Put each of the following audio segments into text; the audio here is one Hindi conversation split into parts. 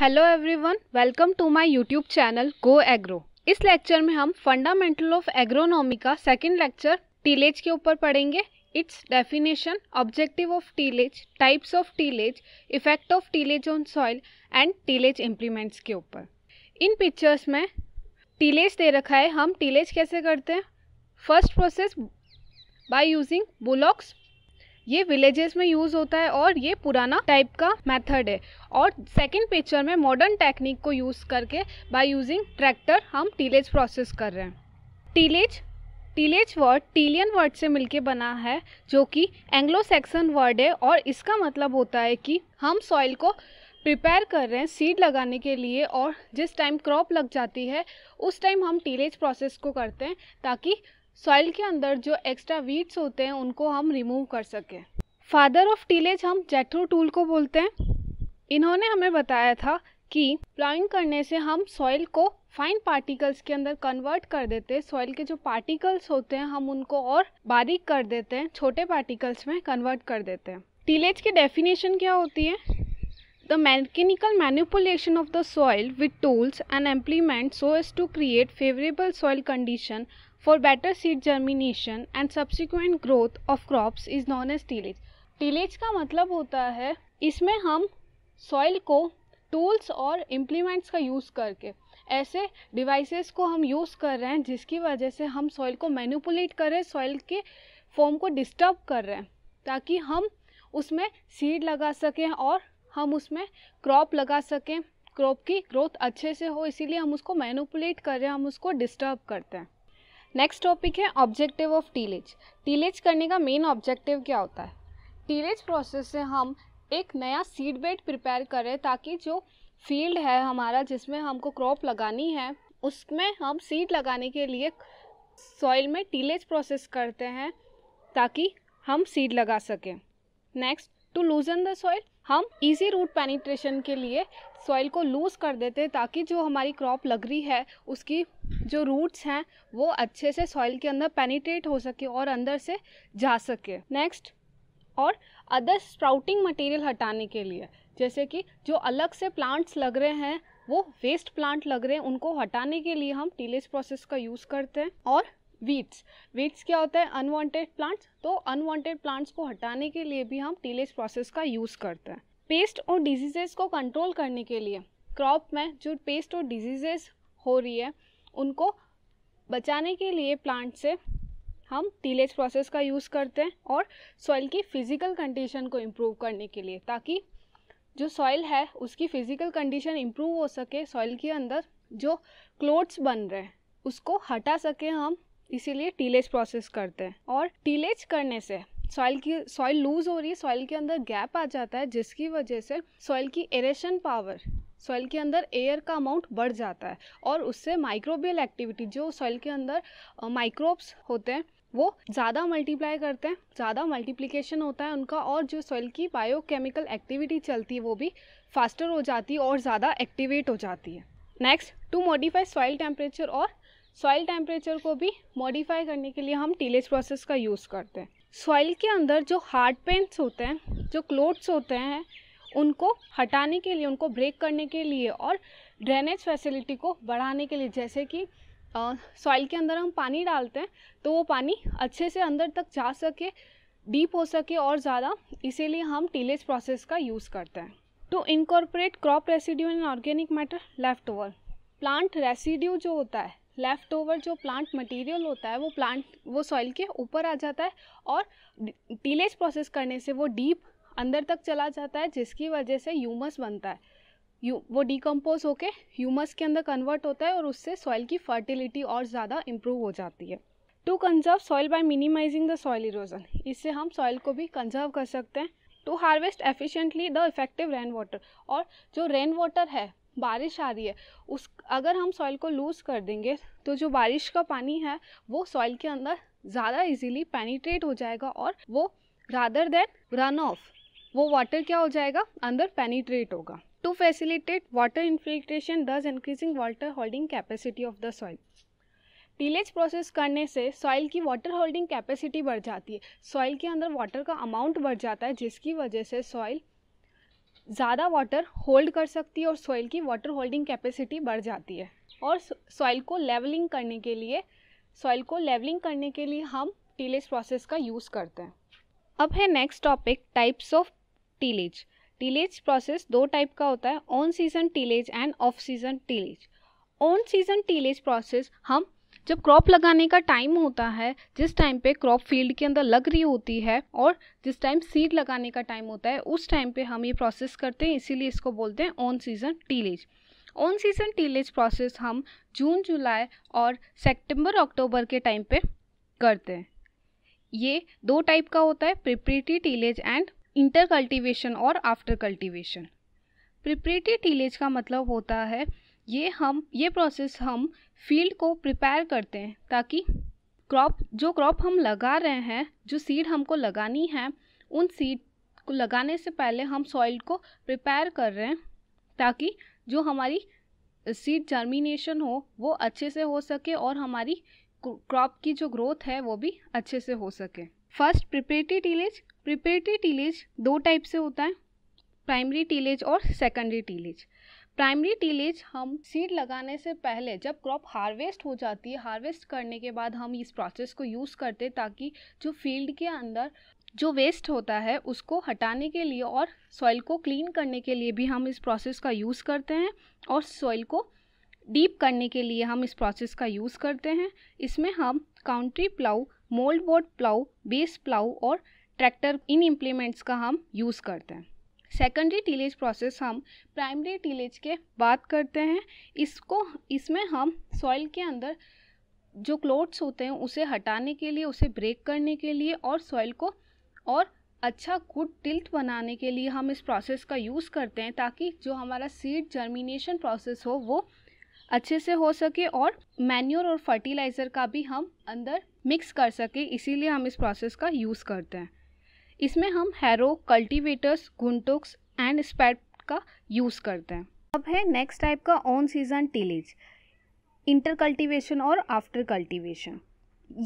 Hello everyone welcome to my YouTube channel go agro इस लेक्चर में हम फंडामेंटल ऑफ एग्रोनॉमी का सेकंड लेक्चर टीलेज के ऊपर पढ़ेंगे its definition objective of tillage types of tillage effect of tillage on soil and tillage implements के ऊपर इन पिक्चर्स में टीलेज दे रखा है हम टीलेज कैसे करते हैं first process by using bullocks ये विलेजेस में यूज़ होता है और ये पुराना टाइप का मेथड है और सेकंड पिक्चर में मॉडर्न टेक्निक को यूज़ करके बाय यूजिंग ट्रैक्टर हम टीलेज प्रोसेस कर रहे हैं टीलेज टीलेज वर्ड टीलियन वर्ड से मिलके बना है जो कि एंग्लो सैक्सन वर्ड है और इसका मतलब होता है कि हम सॉइल को प्रिपेयर कर रहे हैं सीड लगाने के लिए और जिस टाइम क्रॉप लग जाती है उस टाइम हम टीलेज प्रोसेस को करते हैं ताकि सॉइल के अंदर जो एक्स्ट्रा वीड्स होते हैं उनको हम रिमूव कर सकें फादर ऑफ टीलेज हम जेट्रो टूल को बोलते हैं इन्होंने हमें बताया था कि प्लाइंग करने से हम सॉइल को फाइन पार्टिकल्स के अंदर कन्वर्ट कर देते हैं सॉइल के जो पार्टिकल्स होते हैं हम उनको और बारीक कर देते हैं छोटे पार्टिकल्स में कन्वर्ट कर देते हैं टीलेज की डेफिनेशन क्या होती है the mechanical manipulation of the soil with tools and implement so as to create favourable soil condition for better seed germination and subsequent growth of crops is known as tillage. Tillage का मतलब होता है इसमें हम सॉइल को टूल्स और इम्प्लीमेंट्स का यूज़ करके ऐसे डिवाइसेस को हम यूज़ कर रहे हैं जिसकी वजह से हम सॉइल को मैनिपुलेट कर रहे हैं सॉइल के फॉर्म को डिस्टर्ब कर रहे हैं ताकि हम उसमें सीड लगा सकें और हम उसमें क्रॉप लगा सकें क्रॉप की ग्रोथ अच्छे से हो इसीलिए हम उसको मैनिपुलेट कर रहे हैं हम उसको डिस्टर्ब करते हैं नेक्स्ट टॉपिक है ऑब्जेक्टिव ऑफ टीलेज टीलेज करने का मेन ऑब्जेक्टिव क्या होता है टीलेज प्रोसेस से हम एक नया सीड बेड प्रिपेयर करें ताकि जो फील्ड है हमारा जिसमें हमको क्रॉप लगानी है उसमें हम सीड लगाने के लिए सॉइल में टीलेज प्रोसेस करते हैं ताकि हम सीड लगा सकें next to loosen the soil हम इजी रूट पेनिट्रेशन के लिए सॉइल को लूज़ कर देते हैं ताकि जो हमारी क्रॉप लग रही है उसकी जो रूट्स हैं वो अच्छे से सॉइल के अंदर पेनिट्रेट हो सके और अंदर से जा सके नेक्स्ट और अदर स्प्राउटिंग मटेरियल हटाने के लिए जैसे कि जो अलग से प्लांट्स लग रहे हैं वो वेस्ट प्लांट लग रहे हैं उनको हटाने के लिए हम टीलेज प्रोसेस का यूज़ करते हैं और वीट्स वीट्स क्या होता है अनवांटेड प्लांट्स तो अनवांटेड प्लांट्स को हटाने के लिए भी हम टीलेज प्रोसेस का यूज़ करते हैं पेस्ट और डिजीजेस को कंट्रोल करने के लिए क्रॉप में जो पेस्ट और डिजीजेस हो रही है उनको बचाने के लिए प्लांट से हम टीलेज प्रोसेस का यूज़ करते हैं और सॉइल की फ़िज़िकल कंडीशन को इम्प्रूव करने के लिए ताकि जो सॉइल है उसकी फ़िज़िकल कंडीशन इम्प्रूव हो सके सॉइल के अंदर जो क्लोथ्स बन रहे हैं उसको हटा सके हम इसीलिए टीलेज प्रोसेस करते हैं और टीलेज करने से सॉइल की सॉइल लूज हो रही है सॉइल के अंदर गैप आ जाता है जिसकी वजह से सॉइल की एरेशन पावर सॉइल के अंदर एयर का अमाउंट बढ़ जाता है और उससे माइक्रोबियल एक्टिविटी जो सॉइल के अंदर माइक्रोब्स होते हैं वो ज़्यादा मल्टीप्लाई करते हैं ज़्यादा मल्टीप्लिकेशन होता है उनका और जो सॉइल की बायोकेमिकल एक्टिविटी चलती है वो भी फास्टर हो जाती है और ज़्यादा एक्टिवेट हो जाती है next to modify soil temperature और सॉइल टेम्परेचर को भी मॉडिफाई करने के लिए हम टीलेज प्रोसेस का यूज़ करते हैं सॉइल के अंदर जो हार्ड पेंट्स होते हैं जो क्लोथ्स होते हैं उनको हटाने के लिए उनको ब्रेक करने के लिए और ड्रेनेज फैसिलिटी को बढ़ाने के लिए जैसे कि सॉइल के अंदर हम पानी डालते हैं तो वो पानी अच्छे से अंदर तक जा सके डीप हो सके और ज़्यादा इसीलिए हम टीलेज प्रोसेस का यूज़ करते हैं to incorporate crop residue in organic matter left over plant residue जो होता है लेफ़्ट ओवर जो प्लांट मटेरियल होता है वो प्लांट वो सॉइल के ऊपर आ जाता है और टीलेज प्रोसेस करने से वो डीप अंदर तक चला जाता है जिसकी वजह से ह्यूमस बनता है यू वो डिकम्पोज होके ह्यूमस के अंदर कन्वर्ट होता है और उससे सॉइल की फर्टिलिटी और ज़्यादा इम्प्रूव हो जाती है to conserve soil by minimising the soil erosion इससे हम सॉइल को भी कंजर्व कर सकते हैं to harvest efficiently the effective rain water और जो रेन वाटर है बारिश आ रही है उस अगर हम सॉइल को लूज़ कर देंगे तो जो बारिश का पानी है वो सॉइल के अंदर ज़्यादा इजीली पेनिट्रेट हो जाएगा और वो रादर देन रन ऑफ वो वाटर क्या हो जाएगा अंदर पेनिट्रेट होगा to facilitate water infiltration thus increasing water holding capacity of the soil tillage process करने से सॉइल की वाटर होल्डिंग कैपेसिटी बढ़ जाती है सॉइल के अंदर वाटर का अमाउंट बढ़ जाता है जिसकी वजह से सॉइल ज़्यादा वाटर होल्ड कर सकती है और सॉइल की वाटर होल्डिंग कैपेसिटी बढ़ जाती है और सॉइल को लेवलिंग करने के लिए सॉइल को लेवलिंग करने के लिए हम टीलेज प्रोसेस का यूज़ करते हैं अब है next topic types of tillage tillage process दो टाइप का होता है on season tillage and off season tillage on season tillage process हम जब क्रॉप लगाने का टाइम होता है जिस टाइम पे क्रॉप फील्ड के अंदर लग रही होती है और जिस टाइम सीड लगाने का टाइम होता है उस टाइम पे हम ये प्रोसेस करते हैं इसीलिए इसको बोलते हैं on season tillage on season tillage process हम जून जुलाई और सेप्टेम्बर अक्टूबर के टाइम पे करते हैं ये दो टाइप का होता है preparatory tillage and inter cultivation और आफ्टर कल्टिवेशन प्रिपरेटरी टीलेज का मतलब होता है ये हम ये प्रोसेस हम फील्ड को प्रिपेयर करते हैं ताकि क्रॉप जो क्रॉप हम लगा रहे हैं जो सीड हमको लगानी है उन सीड को लगाने से पहले हम सॉइल को प्रिपेयर कर रहे हैं ताकि जो हमारी सीड जर्मिनेशन हो वो अच्छे से हो सके और हमारी क्रॉप की जो ग्रोथ है वो भी अच्छे से हो सके first preparatory tillage preparatory tillage दो टाइप से होता है प्राइमरी टीलेज और सेकेंडरी टीलेज प्राइमरी टीलेज हम सीड लगाने से पहले जब क्रॉप हार्वेस्ट हो जाती है हार्वेस्ट करने के बाद हम इस प्रोसेस को यूज़ करते ताकि जो फील्ड के अंदर जो वेस्ट होता है उसको हटाने के लिए और सॉइल को क्लीन करने के लिए भी हम इस प्रोसेस का यूज़ करते हैं और सॉइल को डीप करने के लिए हम इस प्रोसेस का यूज़ करते हैं इसमें हम country plough mould board plough base plough और ट्रैक्टर इन इम्प्लीमेंट्स का हम यूज़ करते हैं सेकेंडरी टीलेज प्रोसेस हम प्राइमरी टीलेज के बात करते हैं इसको इसमें हम सॉइल के अंदर जो क्लोथ्स होते हैं उसे हटाने के लिए उसे ब्रेक करने के लिए और सॉइल को और अच्छा गुड टिल्ट बनाने के लिए हम इस प्रोसेस का यूज़ करते हैं ताकि जो हमारा सीड जर्मिनेशन प्रोसेस हो वो अच्छे से हो सके और मैन्योर और फर्टिलाइज़र का भी हम अंदर मिक्स कर सके इसीलिए हम इस प्रोसेस का यूज़ करते हैं इसमें हम हैरो कल्टीवेटर्स गुंटोक्स एंड स्पैट का यूज़ करते हैं अब है नेक्स्ट टाइप का on season tillage inter cultivation और आफ्टर कल्टीवेशन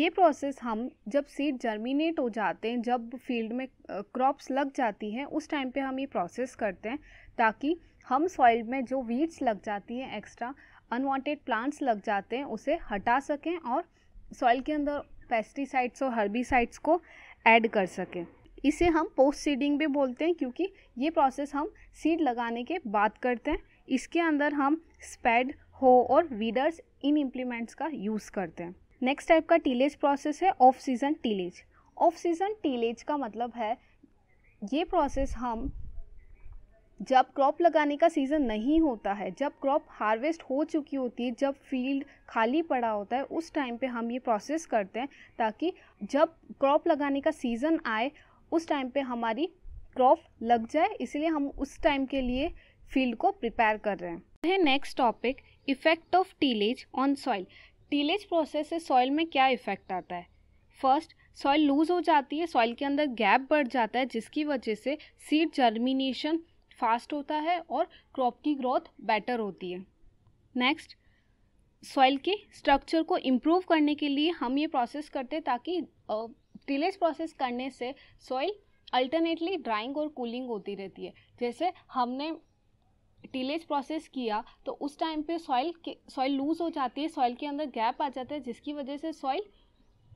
ये प्रोसेस हम जब सीड जर्मिनेट हो जाते हैं जब फील्ड में क्रॉप्स लग जाती हैं उस टाइम पे हम ये प्रोसेस करते हैं ताकि हम सॉइल में जो वीड्स लग जाती हैं एक्स्ट्रा अनवांटेड प्लांट्स लग जाते हैं उसे हटा सकें और सॉइल के अंदर पेस्टिसाइड्स और हर्बिसाइड्स को ऐड कर सकें इसे हम पोस्ट सीडिंग भी बोलते हैं क्योंकि ये प्रोसेस हम सीड लगाने के बाद करते हैं इसके अंदर हम स्पेड हो और वीडर्स इन इम्प्लीमेंट्स का यूज़ करते हैं नेक्स्ट टाइप का टीलेज प्रोसेस है off season tillage off season tillage का मतलब है ये प्रोसेस हम जब क्रॉप लगाने का सीज़न नहीं होता है जब क्रॉप हार्वेस्ट हो चुकी होती है जब फील्ड खाली पड़ा होता है उस टाइम पे हम ये प्रोसेस करते हैं ताकि जब क्रॉप लगाने का सीज़न आए उस टाइम पे हमारी क्रॉप लग जाए इसलिए हम उस टाइम के लिए फील्ड को प्रिपेयर कर रहे हैं है next topic effect of tillage on soil tillage process से सॉइल में क्या इफेक्ट आता है फर्स्ट सॉइल लूज़ हो जाती है सॉइल के अंदर गैप बढ़ जाता है जिसकी वजह से सीड जर्मिनेशन फास्ट होता है और क्रॉप की ग्रोथ बेटर होती है नेक्स्ट सॉइल के स्ट्रक्चर को इम्प्रूव करने के लिए हम ये प्रोसेस करते हैं ताकि टिलेज प्रोसेस करने से सॉइल अल्टरनेटली ड्राइंग और कूलिंग होती रहती है जैसे हमने टिलेज प्रोसेस किया तो उस टाइम पे सॉइल सॉइल लूज़ हो जाती है सॉइल के अंदर गैप आ जाता है जिसकी वजह से सॉइल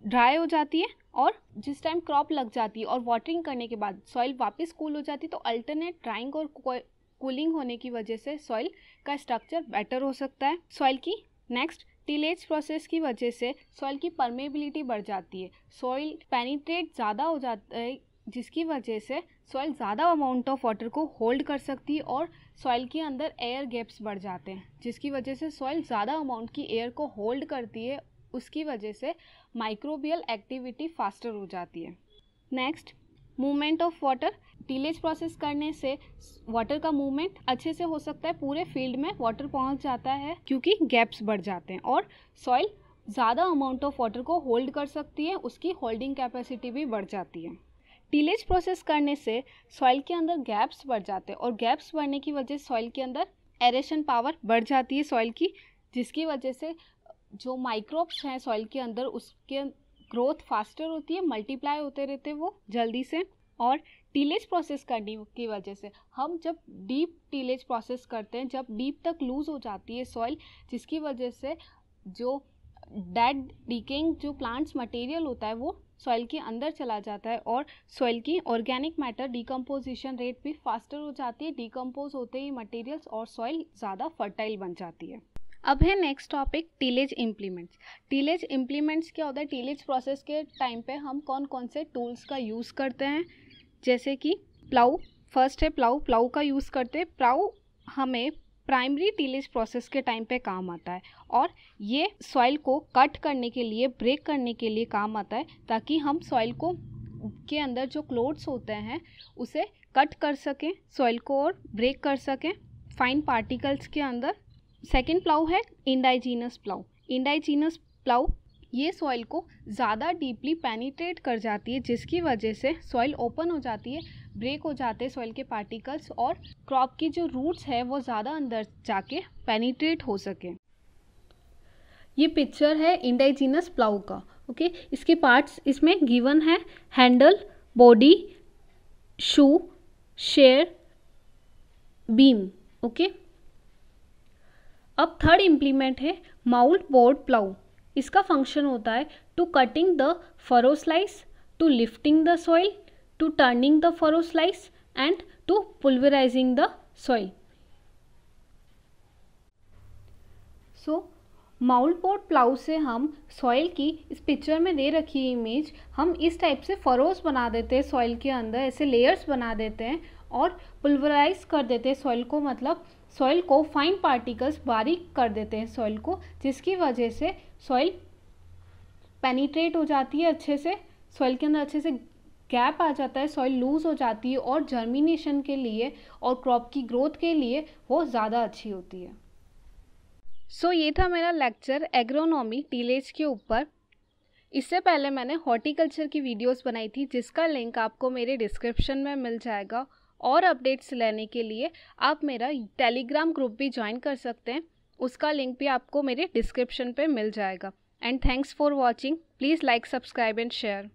ड्राई हो जाती है और जिस टाइम क्रॉप लग जाती है और वाटरिंग करने के बाद सॉइल वापस कूल हो जाती है तो अल्टरनेट ड्राइंग और कूलिंग होने की वजह से सॉइल का स्ट्रक्चर बेटर हो सकता है सॉइल की नेक्स्ट टिलेज प्रोसेस की वजह से सॉइल की परमेबिलिटी बढ़ जाती है सॉइल पेनिट्रेट ज़्यादा हो जाता है जिसकी वजह से सॉइल ज़्यादा अमाउंट ऑफ वाटर को होल्ड कर सकती है और सॉइल के अंदर एयर गैप्स बढ़ जाते हैं जिसकी वजह से सॉइल ज़्यादा अमाउंट की एयर को होल्ड करती है उसकी वजह से माइक्रोबियल एक्टिविटी फास्टर हो जाती है next movement of water tillage process करने से वाटर का मूवमेंट अच्छे से हो सकता है पूरे फील्ड में वाटर पहुंच जाता है क्योंकि गैप्स बढ़ जाते हैं और सॉइल ज़्यादा अमाउंट ऑफ वाटर को होल्ड कर सकती है उसकी होल्डिंग कैपेसिटी भी बढ़ जाती है टीलेज प्रोसेस करने से सॉइल के अंदर गैप्स बढ़ जाते हैं और गैप्स बढ़ने की वजह से सॉइल के अंदर एरेशन पावर बढ़ जाती है सॉइल की जिसकी वजह से जो माइक्रोब्स हैं सॉइल के अंदर उसके ग्रोथ फास्टर होती है मल्टीप्लाई होते रहते वो जल्दी से और टीलेज प्रोसेस करने की वजह से हम जब डीप टीलेज प्रोसेस करते हैं जब डीप तक लूज़ हो जाती है सॉइल जिसकी वजह से जो डेड डीकिंग जो प्लांट्स मटेरियल होता है वो सॉइल के अंदर चला जाता है और सॉइल की ऑर्गेनिक मैटर डिकम्पोजिशन रेट भी फास्टर हो जाती है डिकम्पोज होते ही मटेरियल्स और सॉइल ज़्यादा फर्टाइल बन जाती है अब है next topic tillage implements tillage implements क्या होता है टीलेज प्रोसेस के टाइम पे हम कौन कौन से टूल्स का यूज़ करते हैं जैसे कि प्लाऊ फर्स्ट है प्लाऊ प्लाऊ का यूज़ करते हैं प्लाऊ हमें प्राइमरी टीलेज प्रोसेस के टाइम पे काम आता है और ये सॉइल को कट करने के लिए ब्रेक करने के लिए काम आता है ताकि हम सॉइल को के अंदर जो क्लोड्स होते हैं उसे कट कर सकें सॉइल को और ब्रेक कर सकें फाइन पार्टिकल्स के अंदर सेकेंड प्लाउ है इंडाइजीनस प्लाउ इंडाइजीनस प्लाउ ये सॉइल को ज़्यादा डीपली पेनिट्रेट कर जाती है जिसकी वजह से सॉइल ओपन हो जाती है ब्रेक हो जाते हैं सॉइल के पार्टिकल्स और क्रॉप की जो रूट्स है वो ज़्यादा अंदर जाके पैनीट्रेट हो सके ये पिक्चर है इंडाइजीनस प्लाउ का ओके इसके पार्ट्स इसमें गिवन है handle body shoe share beam okay अब थर्ड इम्प्लीमेंट है माउल बोर्ड प्लाउ इसका फंक्शन होता है to cutting the furrow slice to lifting the soil to turning the furrow slice and to pulverizing the soil so mould board plough से हम सॉइल की इस पिक्चर में दे रखी इमेज हम इस टाइप से फरोज बना देते हैं सॉइल के अंदर ऐसे लेयर्स बना देते हैं और पुलवराइज कर देते हैं सॉइल को मतलब सॉइल को फाइन पार्टिकल्स बारीक कर देते हैं सॉइल को जिसकी वजह से सॉइल पेनीट्रेट हो जाती है अच्छे से सॉइल के अंदर अच्छे से गैप आ जाता है सॉइल लूज़ हो जाती है और जर्मिनेशन के लिए और क्रॉप की ग्रोथ के लिए वो ज़्यादा अच्छी होती है सो so, ये था मेरा लेक्चर एग्रोनॉमी टीलेज के ऊपर इससे पहले मैंने हॉर्टिकल्चर की वीडियोस बनाई थी जिसका लिंक आपको मेरे डिस्क्रिप्शन में मिल जाएगा और अपडेट्स लेने के लिए आप मेरा टेलीग्राम ग्रुप भी ज्वाइन कर सकते हैं उसका लिंक भी आपको मेरे डिस्क्रिप्शन पे मिल जाएगा and thanks for watching please like subscribe and share